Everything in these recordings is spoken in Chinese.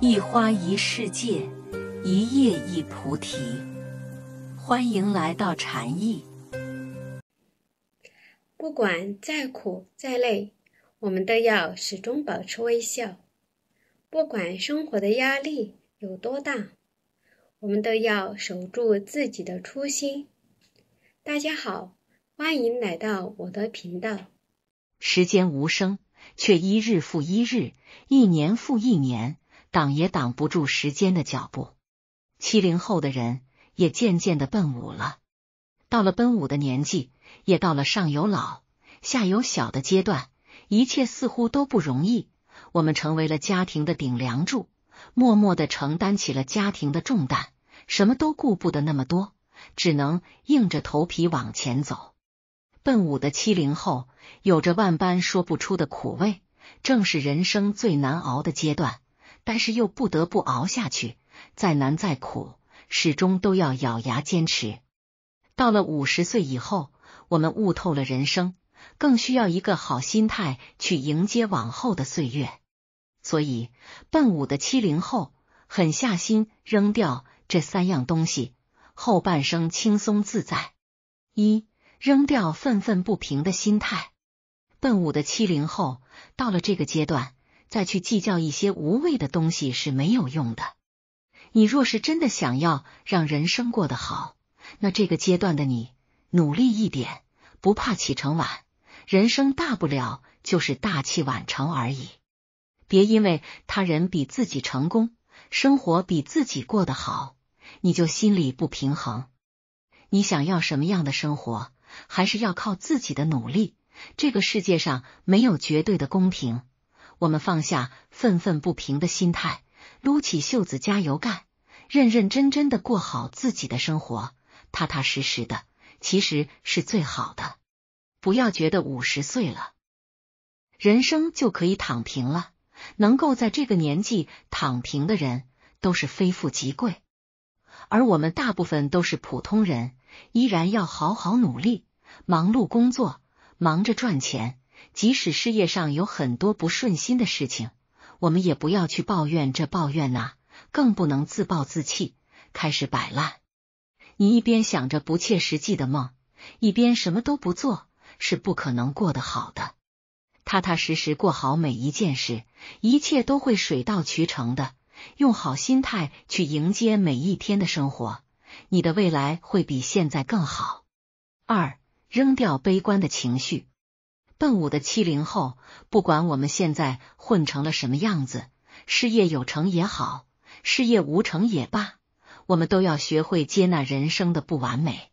一花一世界，一叶一菩提。欢迎来到禅意。不管再苦再累，我们都要始终保持微笑。不管生活的压力有多大，我们都要守住自己的初心。大家好，欢迎来到我的频道。时间无声，却一日复一日，一年复一年。挡也挡不住时间的脚步，七零后的人也渐渐的奔五了。到了奔五的年纪，也到了上有老下有小的阶段，一切似乎都不容易。我们成为了家庭的顶梁柱，默默的承担起了家庭的重担，什么都顾不得那么多，只能硬着头皮往前走。奔五的七零后有着万般说不出的苦味，正是人生最难熬的阶段。但是又不得不熬下去，再难再苦，始终都要咬牙坚持。到了五十岁以后，我们悟透了人生，更需要一个好心态去迎接往后的岁月。所以，奔五的七零后，狠下心扔掉这三样东西，后半生轻松自在。一，扔掉愤愤不平的心态。奔五的七零后，到了这个阶段。再去计较一些无谓的东西是没有用的。你若是真的想要让人生过得好，那这个阶段的你努力一点，不怕起程晚，人生大不了就是大器晚成而已。别因为他人比自己成功，生活比自己过得好，你就心里不平衡。你想要什么样的生活，还是要靠自己的努力。这个世界上没有绝对的公平。我们放下愤愤不平的心态，撸起袖子加油干，认认真真的过好自己的生活，踏踏实实的其实是最好的。不要觉得五十岁了，人生就可以躺平了。能够在这个年纪躺平的人，都是非富即贵。而我们大部分都是普通人，依然要好好努力，忙碌工作，忙着赚钱。即使事业上有很多不顺心的事情，我们也不要去抱怨这抱怨那，更不能自暴自弃，开始摆烂。你一边想着不切实际的梦，一边什么都不做，是不可能过得好的。踏踏实实过好每一件事，一切都会水到渠成的。用好心态去迎接每一天的生活，你的未来会比现在更好。二，扔掉悲观的情绪。奔五的七零后，不管我们现在混成了什么样子，事业有成也好，事业无成也罢，我们都要学会接纳人生的不完美。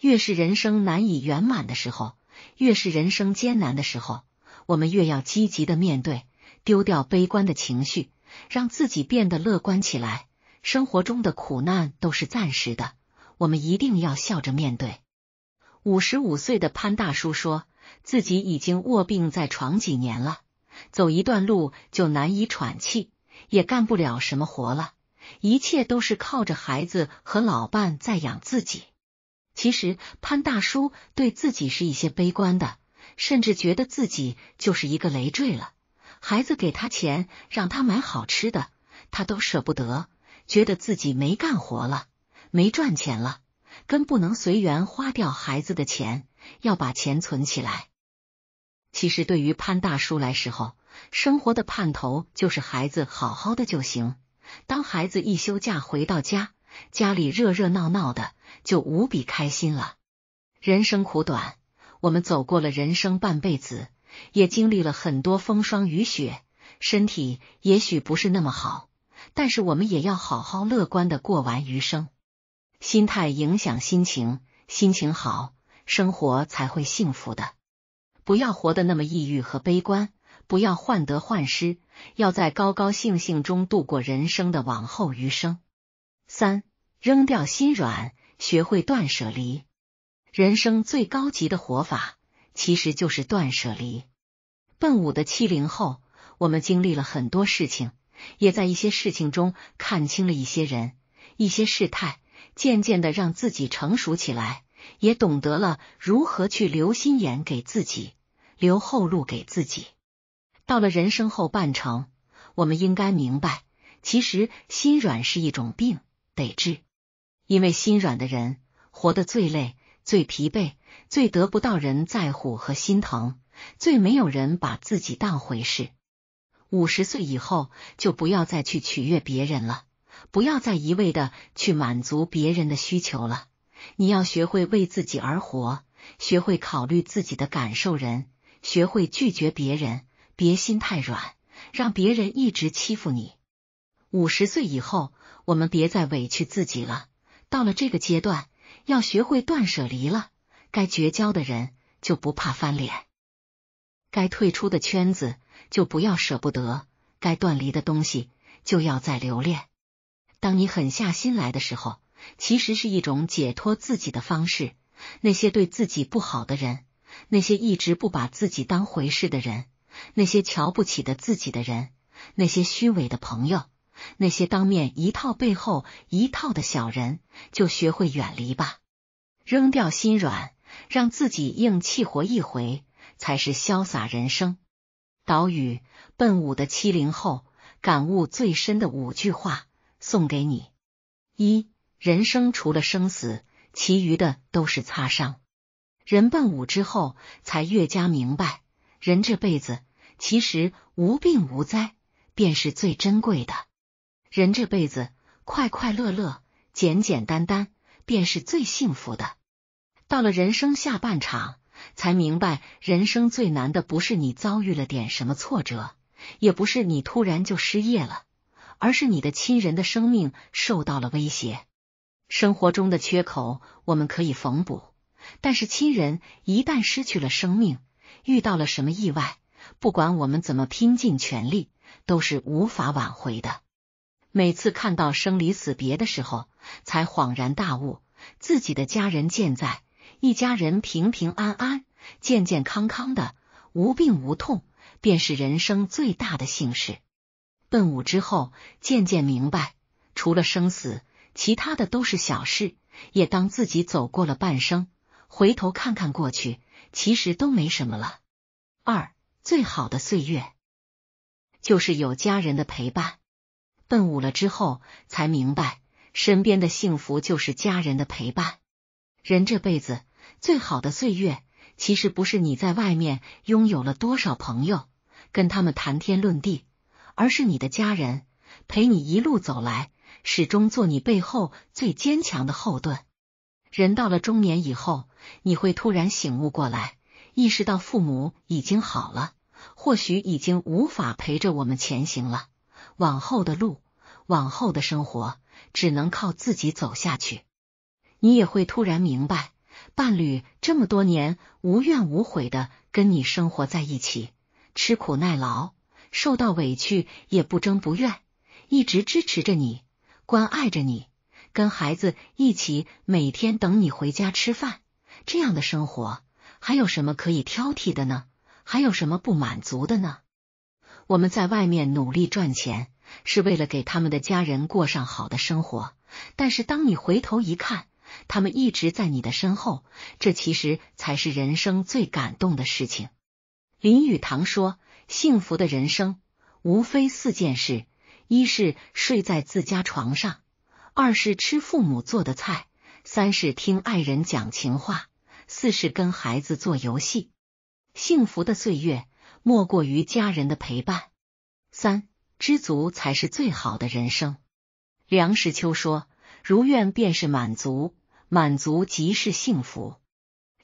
越是人生难以圆满的时候，越是人生艰难的时候，我们越要积极的面对，丢掉悲观的情绪，让自己变得乐观起来。生活中的苦难都是暂时的，我们一定要笑着面对。五十五岁的潘大叔说。自己已经卧病在床几年了，走一段路就难以喘气，也干不了什么活了，一切都是靠着孩子和老伴在养自己。其实潘大叔对自己是一些悲观的，甚至觉得自己就是一个累赘了。孩子给他钱让他买好吃的，他都舍不得，觉得自己没干活了，没赚钱了。跟不能随缘花掉孩子的钱，要把钱存起来。其实对于潘大叔来时候，生活的盼头就是孩子好好的就行。当孩子一休假回到家，家里热热闹闹的，就无比开心了。人生苦短，我们走过了人生半辈子，也经历了很多风霜雨雪，身体也许不是那么好，但是我们也要好好乐观的过完余生。心态影响心情，心情好，生活才会幸福的。不要活得那么抑郁和悲观，不要患得患失，要在高高兴兴中度过人生的往后余生。三，扔掉心软，学会断舍离。人生最高级的活法，其实就是断舍离。笨五的七零后，我们经历了很多事情，也在一些事情中看清了一些人，一些事态。渐渐的让自己成熟起来，也懂得了如何去留心眼，给自己留后路，给自己。到了人生后半程，我们应该明白，其实心软是一种病，得治。因为心软的人活得最累、最疲惫、最得不到人在乎和心疼，最没有人把自己当回事。五十岁以后，就不要再去取悦别人了。不要再一味的去满足别人的需求了，你要学会为自己而活，学会考虑自己的感受，人学会拒绝别人，别心太软，让别人一直欺负你。五十岁以后，我们别再委屈自己了。到了这个阶段，要学会断舍离了，该绝交的人就不怕翻脸，该退出的圈子就不要舍不得，该断离的东西就要再留恋。当你狠下心来的时候，其实是一种解脱自己的方式。那些对自己不好的人，那些一直不把自己当回事的人，那些瞧不起的自己的人，那些虚伪的朋友，那些当面一套背后一套的小人，就学会远离吧，扔掉心软，让自己硬气活一回，才是潇洒人生。岛屿笨五的七零后感悟最深的五句话。送给你一人生除了生死，其余的都是擦伤。人奔五之后，才越加明白，人这辈子其实无病无灾便是最珍贵的，人这辈子快快乐乐、简简单单便是最幸福的。到了人生下半场，才明白人生最难的不是你遭遇了点什么挫折，也不是你突然就失业了。而是你的亲人的生命受到了威胁。生活中的缺口我们可以缝补，但是亲人一旦失去了生命，遇到了什么意外，不管我们怎么拼尽全力，都是无法挽回的。每次看到生离死别的时候，才恍然大悟，自己的家人健在，一家人平平安安、健健康康的，无病无痛，便是人生最大的幸事。奔五之后，渐渐明白，除了生死，其他的都是小事。也当自己走过了半生，回头看看过去，其实都没什么了。二最好的岁月，就是有家人的陪伴。奔五了之后，才明白，身边的幸福就是家人的陪伴。人这辈子最好的岁月，其实不是你在外面拥有了多少朋友，跟他们谈天论地。而是你的家人陪你一路走来，始终做你背后最坚强的后盾。人到了中年以后，你会突然醒悟过来，意识到父母已经好了，或许已经无法陪着我们前行了。往后的路，往后的生活，只能靠自己走下去。你也会突然明白，伴侣这么多年无怨无悔的跟你生活在一起，吃苦耐劳。受到委屈也不争不怨，一直支持着你，关爱着你，跟孩子一起每天等你回家吃饭，这样的生活还有什么可以挑剔的呢？还有什么不满足的呢？我们在外面努力赚钱，是为了给他们的家人过上好的生活。但是当你回头一看，他们一直在你的身后，这其实才是人生最感动的事情。林语堂说。幸福的人生无非四件事：一是睡在自家床上，二是吃父母做的菜，三是听爱人讲情话，四是跟孩子做游戏。幸福的岁月莫过于家人的陪伴。三知足才是最好的人生。梁实秋说：“如愿便是满足，满足即是幸福。”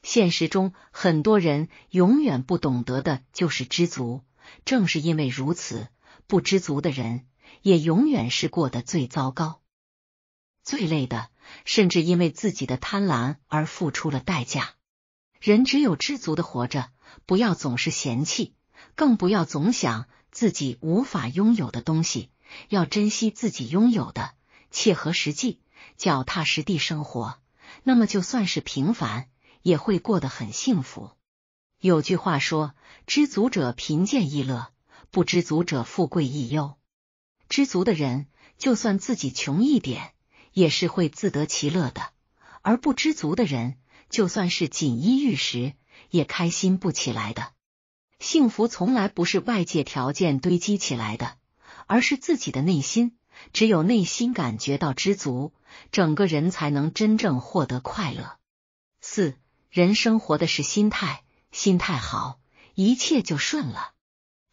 现实中，很多人永远不懂得的就是知足。正是因为如此，不知足的人也永远是过得最糟糕、最累的，甚至因为自己的贪婪而付出了代价。人只有知足的活着，不要总是嫌弃，更不要总想自己无法拥有的东西，要珍惜自己拥有的，切合实际，脚踏实地生活，那么就算是平凡，也会过得很幸福。有句话说：“知足者贫贱亦乐，不知足者富贵亦忧。”知足的人，就算自己穷一点，也是会自得其乐的；而不知足的人，就算是锦衣玉食，也开心不起来的。幸福从来不是外界条件堆积起来的，而是自己的内心。只有内心感觉到知足，整个人才能真正获得快乐。四人生活的是心态。心态好，一切就顺了。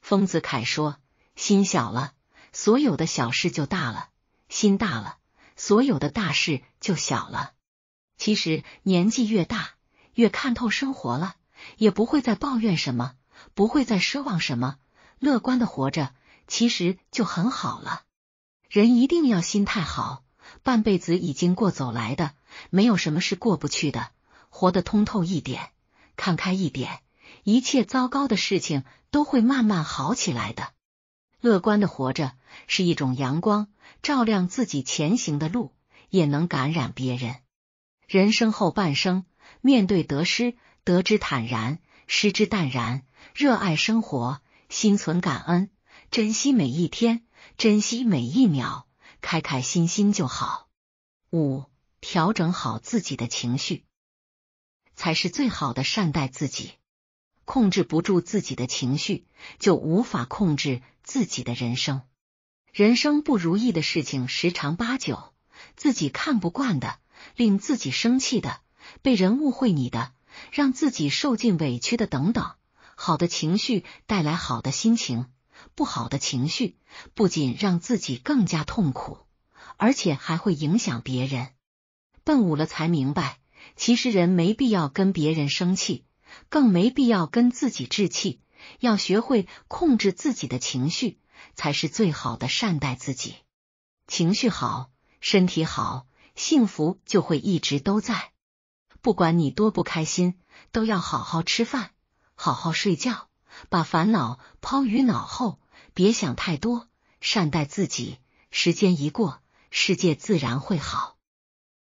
丰子恺说：“心小了，所有的小事就大了；心大了，所有的大事就小了。”其实年纪越大，越看透生活了，也不会再抱怨什么，不会再奢望什么，乐观的活着，其实就很好了。人一定要心态好，半辈子已经过走来的，没有什么是过不去的，活得通透一点。看开一点，一切糟糕的事情都会慢慢好起来的。乐观的活着是一种阳光，照亮自己前行的路，也能感染别人。人生后半生，面对得失，得之坦然，失之淡然。热爱生活，心存感恩，珍惜每一天，珍惜每一秒，开开心心就好。五、调整好自己的情绪。才是最好的善待自己。控制不住自己的情绪，就无法控制自己的人生。人生不如意的事情十常八九，自己看不惯的，令自己生气的，被人误会你的，让自己受尽委屈的，等等。好的情绪带来好的心情，不好的情绪不仅让自己更加痛苦，而且还会影响别人。笨五了才明白。其实人没必要跟别人生气，更没必要跟自己置气。要学会控制自己的情绪，才是最好的善待自己。情绪好，身体好，幸福就会一直都在。不管你多不开心，都要好好吃饭，好好睡觉，把烦恼抛于脑后，别想太多，善待自己。时间一过，世界自然会好。